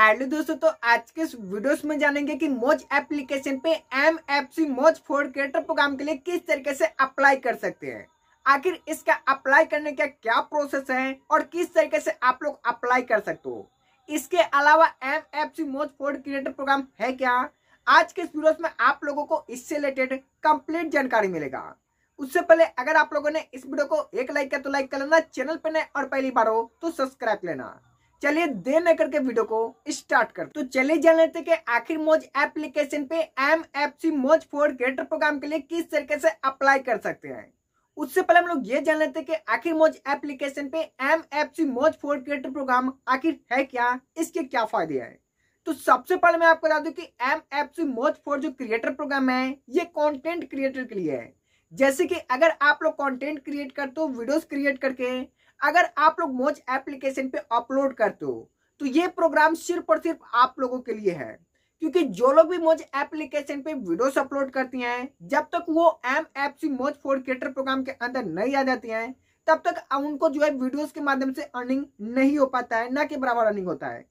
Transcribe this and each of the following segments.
hello दोस्तों तो आज के इस वीडियोस में जानेंगे कि मोज एप्लीकेशन पे एम एफ सी मोज फोर क्रिएटर प्रोग्राम के लिए किस तरीके से अप्लाई कर सकते हैं आखिर इसका अप्लाई करने का क्या प्रोसेस है और किस तरीके से आप लोग अप्लाई कर सकते हो इसके अलावा एम एफ सी मोज फोर क्रिएटर प्रोग्राम है क्या आज के इस वीडियोस में आप लोगों को इससे रिलेटेड कंप्लीट जानकारी मिलेगा उससे पहले अगर आप लोगों ने इस वीडियो को एक लाइक किया तो लाइक कर लेना चैनल पर नए और पहली बार हो तो सब्सक्राइब लेना चलिए देर न करके वीडियो को स्टार्ट कर तो चलिए जान लेते कि आखिर मोज एप्लीकेशन पे एम एफ सी मोज फोर ग्रेटर प्रोग्राम के लिए किस तरीके से अप्लाई कर सकते हैं उससे पहले हम लोग ये जान लेते कि आखिर मोज एप्लीकेशन पे एम एफ सी मोज फोर ग्रेटर प्रोग्राम आखिर है क्या इसके क्या फायदे हैं तो सबसे पहले मैं आपको बता दूं कि एम एफ सी मोज फोर जो क्रिएटर प्रोग्राम है ये कंटेंट क्रिएटर के लिए है जैसे कि अगर आप लोग कंटेंट क्रिएट करते हो वीडियोस क्रिएट करके अगर आप लोग मोज एप्लीकेशन पे अपलोड करते हो तो ये प्रोग्राम सिर्फ और सिर्फ आप लोगों के लिए है क्योंकि जो लोग भी मोज एप्लीकेशन पे वीडियोस अपलोड करती हैं जब तक वो एम एफ सी मोज फोर क्रिएटर प्रोग्राम के अंदर नहीं आ जाती हैं तब तक उनको जो है वीडियोस के माध्यम से अर्निंग नहीं हो पाता है ना के बराबर अर्निंग होता है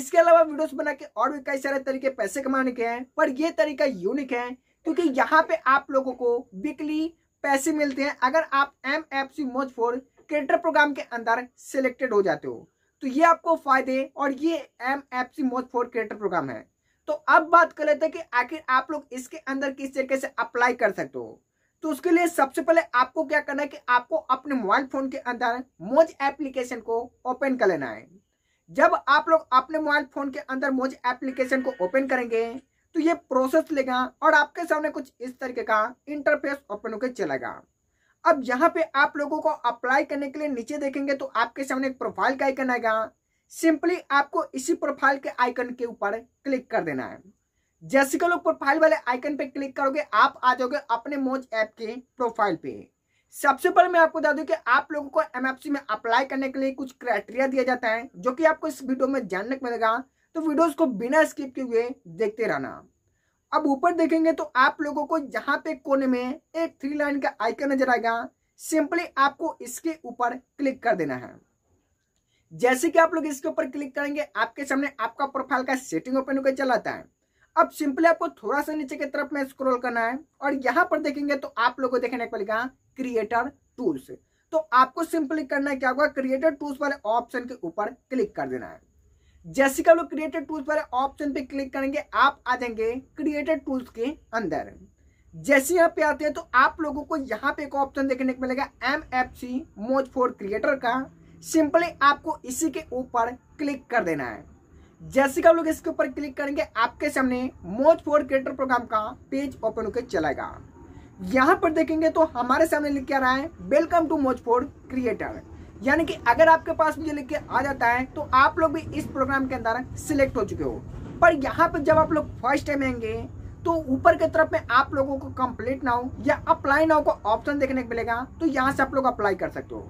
इसके अलावा वीडियोस बना के और भी कई सारे तरीके पैसे कमाने के हैं पर यह तरीका यूनिक है क्योंकि यहाँ पे आप लोगों को वीकली पैसे मिलते हैं अगर आप एम एफ सी मोज फोर क्रिएटर प्रोग्राम के अंदर सिलेक्टेड हो जाते हो तो ये आपको फायदे और ये M F C Moj for creator program है तो अब बात कर लेते हैं कि आखिर आप लोग इसके अंदर किस तरीके से अप्लाई कर सकते हो तो उसके लिए सबसे पहले आपको क्या करना है कि आपको अपने मोबाइल फोन के अंदर मोज एप्लीकेशन को ओपन कर लेना है जब आप लोग अपने मोबाइल फोन के अंदर मोज एप्लीकेशन को ओपन करेंगे तो ये प्रोसेस लेगा और आपके सामने कुछ इस तरीके का इंटरफेस ओपन होकर चलेगा अब यहाँ पे आप लोगों को अप्लाई करने के लिए नीचे देखेंगे तो आपके सामने एक प्रोफाइल का आइकन आएगा सिंपली आपको इसी प्रोफाइल के आइकन के ऊपर क्लिक कर देना है जैसे कि लोग प्रोफाइल वाले आइकन पे क्लिक करोगे आप आ जाओगे अपने मोज ऐप के प्रोफाइल पे सबसे पहले मैं आपको बता दूं कि आप लोगों को एमएफसी में अप्लाई करने के लिए कुछ क्राइटेरिया दिया जाता है जो कि आपको इस वीडियो में जानने को मिलेगा तो वीडियोस को बिना स्किप किए देखते रहना अब ऊपर देखेंगे तो आप लोगों को यहाँ पे कोने में एक थ्री लाइन का आइकन नजर आएगा सिंपली आपको इसके ऊपर क्लिक कर देना है जैसे कि आप लोग इसके ऊपर क्लिक करेंगे आपके सामने आपका प्रोफाइल का सेटिंग ओपन होकर चलाता आता है अब सिंपली आपको थोड़ा सा नीचे की तरफ में स्क्रॉल करना है और यहां पर देखेंगे तो आप लोगों को देखने को मिलेगा क्रिएटर टूल्स तो आपको सिंपली करना क्या होगा क्रिएटर टूल्स वाले ऑप्शन के ऊपर क्लिक कर देना है जैसे कि आप लोग क्रिएटेड टूल्स पर ऑप्शन पे क्लिक करेंगे आप आ जाएंगे क्रिएटेड टूल्स के अंदर जैसे यहाँ पे आते हैं तो आप लोगों को यहाँ पे एक ऑप्शन देखने को मिलेगा एम एफ सी मोज फोर क्रिएटर का सिंपली आपको इसी के ऊपर क्लिक कर देना है जैसे कि आप लोग इसके ऊपर क्लिक करेंगे आपके सामने मोज फोर क्रिएटर प्रोग्राम का पेज ओपन होकर चलेगा यहाँ पर देखेंगे तो हमारे सामने लिख क्या रहा है welcome to Moj for creator यानी कि अगर आपके पास ये लिख के आ जाता है तो आप लोग भी इस प्रोग्राम के अंदर सिलेक्ट हो चुके हो पर यहाँ पर जब आप लोग फर्स्ट टाइम आएंगे तो ऊपर की तरफ में आप लोगों को कंप्लीट नाउ या अप्लाई नाउ का ऑप्शन देखने को मिलेगा तो यहाँ से आप लोग अप्लाई कर सकते हो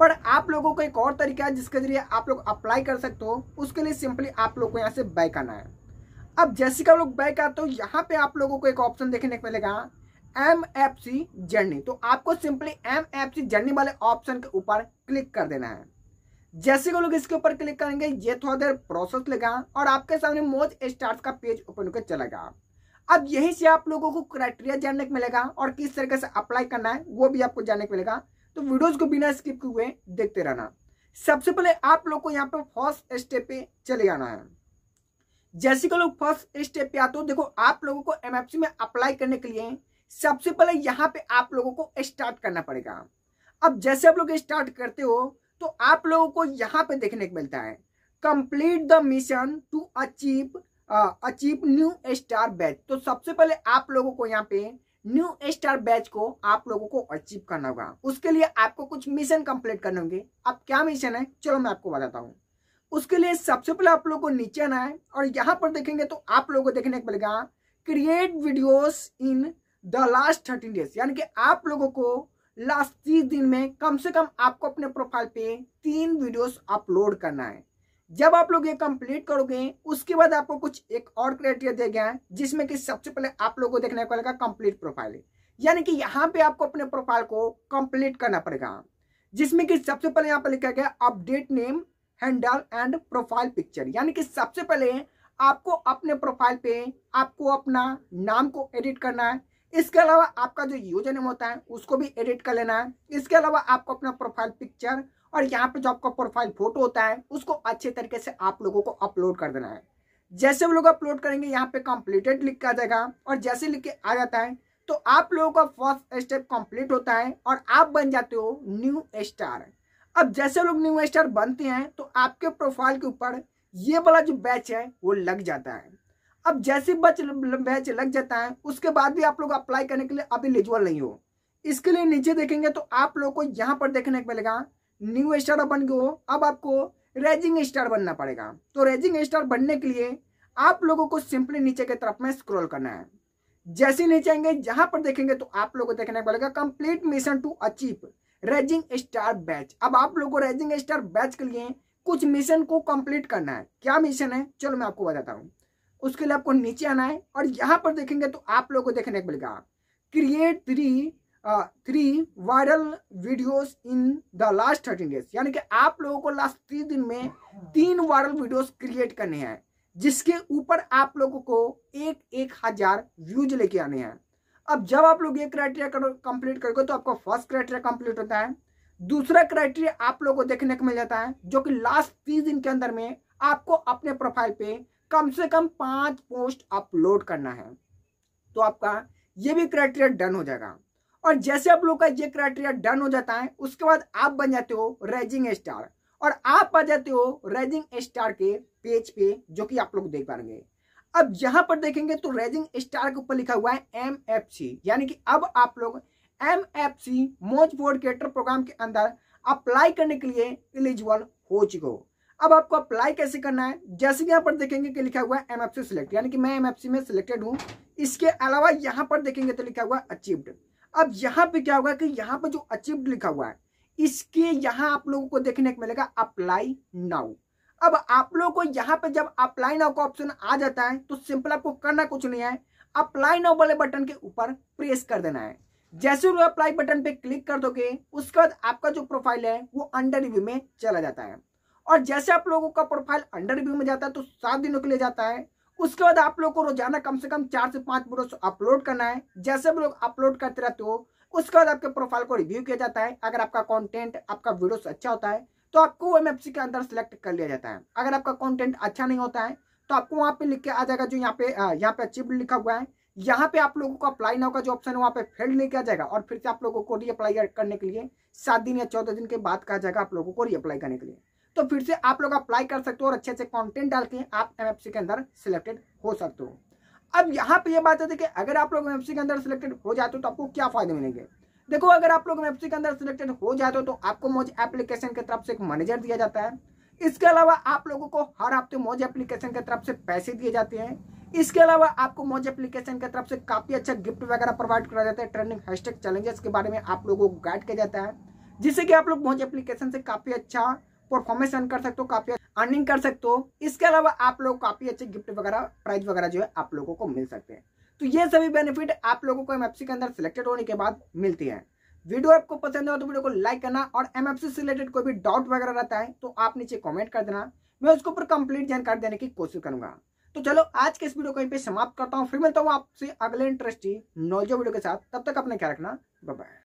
पर आप लोगों को एक और तरीका है जिसके जरिए आप लोग अप्लाई कर सकते हो उसके लिए सिंपली आप लोग को यहाँ से बैक आना है अब जैसे कि आप लोग बैक आते हो यहाँ पे आप लोगों को एक ऑप्शन देखने को मिलेगा एम एफ सी जर्नी तो आपको simply M F C journey वाले ऑप्शन के ऊपर क्लिक कर देना है जैसे को लोग इसके ऊपर क्लिक करेंगे ये थोड़ा देर प्रोसेस लगा और आपके सामने मोज स्टार्ट का पेज ओपन होकर चलेगा अब यहीं से आप लोगों को क्राइटेरिया जानने को मिलेगा और किस तरीके से अप्लाई करना है वो भी आपको जानने को मिलेगा तो वीडियोस को बिना स्किप किए हुए देखते रहना सबसे पहले आप लोग को यहाँ पे फर्स्ट स्टेप पे चले जाना है जैसे को लोग फर्स्ट स्टेप पे आते हो देखो आप लोगों को एमएफसी में अप्लाई करने के लिए सबसे पहले यहाँ पे आप लोगों को स्टार्ट करना पड़ेगा अब जैसे आप लोग स्टार्ट करते हो तो आप लोगों को यहाँ पे देखने को मिलता है complete the mission to achieve achieve new star badge तो सबसे पहले आप लोगों को यहाँ पे न्यू स्टार बैच को आप लोगों को अचीव करना होगा उसके लिए आपको कुछ मिशन कंप्लीट करने होंगे अब क्या मिशन है चलो मैं आपको बताता हूँ उसके लिए सबसे पहले आप लोगों को नीचे आना है और यहाँ पर देखेंगे तो आप लोगों को देखने को मिलेगा create videos in the last thirteen days यानी कि आप लोगों को लास्ट तीस दिन में कम से कम आपको अपने प्रोफाइल पे तीन वीडियोस अपलोड करना है जब आप लोग ये कंप्लीट करोगे उसके बाद आपको कुछ एक और क्राइटेरिया दिया गया है जिसमें कि सबसे पहले आप लोगों को देखने को लगा कंप्लीट प्रोफाइल यानी कि यहाँ पे आपको अपने प्रोफाइल को कंप्लीट करना पड़ेगा जिसमें कि सबसे पहले यहाँ पर लिखा गया update name handle and profile picture यानी कि सबसे पहले आपको अपने प्रोफाइल पे आपको अपना नाम को एडिट करना है इसके अलावा आपका जो यूजर नेम होता है उसको भी एडिट कर लेना है इसके अलावा आपको अपना प्रोफाइल पिक्चर और यहाँ पे जो आपका प्रोफाइल फोटो होता है उसको अच्छे तरीके से आप लोगों को अपलोड कर देना है जैसे वो लोग अपलोड करेंगे यहाँ पे कंप्लीटेड लिख कर आ जाएगा और जैसे लिख के आ जाता है तो आप लोगों का फर्स्ट स्टेप कंप्लीट होता है और आप बन जाते हो न्यू स्टार अब जैसे लोग न्यू स्टार बनते हैं तो आपके प्रोफाइल के ऊपर ये वाला जो बैच है वो लग जाता है अब जैसे बच बैच लग जाता है उसके बाद भी आप लोग अप्लाई करने के लिए अब एलिजिबल नहीं हो इसके लिए नीचे देखेंगे तो आप लोग को यहाँ पर देखने को मिलेगा न्यू स्टार बन गए हो अब आपको रेजिंग स्टार बनना पड़ेगा तो रेजिंग स्टार बनने के लिए आप लोगों को सिंपली नीचे की तरफ में स्क्रॉल करना है जैसे नीचे आएंगे जहां पर देखेंगे तो आप लोगों को देखने को मिलेगा complete mission to achieve rising star badge अब आप लोगों को रेजिंग स्टार बैच के लिए कुछ मिशन को कंप्लीट करना है क्या मिशन है चलो मैं आपको बताता हूँ उसके लिए आपको नीचे आना है और यहाँ पर देखेंगे तो आप लोगों को देखने को मिलेगा create three three viral videos in the last thirteen days यानी कि आप लोगों को लास्ट तीन दिन में तीन वायरल वीडियोस क्रिएट करने हैं जिसके ऊपर आप लोगों को एक एक हजार व्यूज लेके आने हैं अब जब आप लोग ये क्राइटेरिया कंप्लीट करोगे तो आपका फर्स्ट क्राइटेरिया कंप्लीट होता है दूसरा क्राइटेरिया आप लोगों को देखने को मिल जाता है जो कि लास्ट तीस दिन के अंदर में आपको अपने प्रोफाइल पे कम से कम पांच पोस्ट अपलोड करना है तो आपका ये भी क्राइटेरिया डन हो जाएगा और जैसे आप लोग का ये क्राइटेरिया डन हो जाता है उसके बाद आप बन जाते हो रेजिंग स्टार और आप आ जाते हो रेजिंग स्टार के पेज पे जो कि आप लोग देख पाएंगे अब यहां पर देखेंगे तो रेजिंग स्टार के ऊपर लिखा हुआ है एम एफ सी यानी कि अब आप लोग एम एफ सी मोज बोर्ड क्रिएटर प्रोग्राम के अंदर अप्लाई करने के लिए एलिजिबल हो चुके हो अब आपको अप्लाई कैसे करना है जैसे कि यहाँ पर देखेंगे कि लिखा हुआ है एमएफसी सिलेक्ट यानी कि मैं एमएफसी में सिलेक्टेड हूँ इसके अलावा यहाँ पर देखेंगे तो लिखा हुआ अचीव्ड अब यहाँ पे क्या होगा कि यहाँ पर जो अचीव्ड लिखा हुआ है इसके यहाँ आप लोगों को देखने को मिलेगा अप्लाई नाउ अब आप लोगों को यहाँ पे जब अप्लाई नाउ का ऑप्शन आ जाता है तो सिंपल आपको करना कुछ नहीं है अप्लाई नाउ वाले बटन के ऊपर प्रेस कर देना है जैसे अप्लाई बटन पे क्लिक कर दोगे उसके बाद आपका जो प्रोफाइल है वो अंडर रिव्यू में चला जाता है और जैसे आप लोगों का प्रोफाइल अंडर रिव्यू में जाता है तो सात दिनों के लिए जाता है उसके बाद आप लोग को रोजाना कम से कम चार से पांच वीडियो अपलोड करना है जैसे आप लोग अपलोड करते रहते हो उसके बाद आपके प्रोफाइल को रिव्यू किया जाता है अगर आपका कंटेंट आपका वीडियो अच्छा होता है तो आपको एम के अंदर सेलेक्ट कर लिया जाता है अगर आपका कंटेंट अच्छा नहीं होता है तो आपको वहाँ पे लिख के आ जाएगा जो यहाँ पे यहाँ पे अचीव लिखा हुआ है यहाँ पे आप लोगों को अप्लाई नाउ का जो ऑप्शन है वहाँ पे फेल नहीं किया जाएगा और फिर से आप लोगों को रीअप्लाई करने के लिए सात दिन या चौदह दिन के बाद कहा जाएगा आप लोगों को रीअप्लाई करने के लिए तो फिर से आप लोग अप्लाई कर सकते हो और अच्छे अच्छे कॉन्टेंट डाल के आप एम के अंदर सिलेक्टेड हो सकते हो अब यहाँ पे ये बात है कि अगर आप लोग एमएफसी के अंदर सिलेक्टेड हो जाते हो तो आपको क्या फायदे मिलेंगे देखो अगर आप लोग एमएफसी के अंदर सिलेक्टेड हो जाते हो तो आपको मौज एप्लीकेशन की तरफ से एक मैनेजर दिया जाता है इसके अलावा आप लोगों को हर हफ्ते मौज एप्लीकेशन की तरफ से पैसे दिए जाते हैं इसके अलावा आपको मौज एप्लीकेशन की तरफ से काफी अच्छा गिफ्ट वगैरह प्रोवाइड करा जाता है ट्रेनिंग हैशटैग चैलेंजेस के बारे में आप लोगों को गाइड किया जाता है जिससे कि आप लोग मौज एप्लीकेशन से काफी अच्छा परफॉर्मेंस अर्न कर सकते हो काफी अर्निंग कर सकते हो इसके अलावा आप लोग काफी अच्छे गिफ्ट वगैरह प्राइज वगैरह जो है आप लोगों को मिल सकते हैं तो ये सभी बेनिफिट आप लोगों को एमएफसी के अंदर सिलेक्टेड होने के बाद मिलती है वीडियो आपको पसंद हो तो वीडियो को लाइक करना और एमएफसी से रिलेटेड कोई भी डाउट वगैरह रहता है तो आप नीचे कमेंट कर देना मैं उसके ऊपर कंप्लीट जानकारी देने की कोशिश करूंगा तो चलो आज के इस वीडियो को यहीं पे समाप्त करता हूँ फिर मिलता हूँ आपसे अगले इंटरेस्टिंग नॉलेज वीडियो के साथ तब तक अपने ख्याल रखना बाय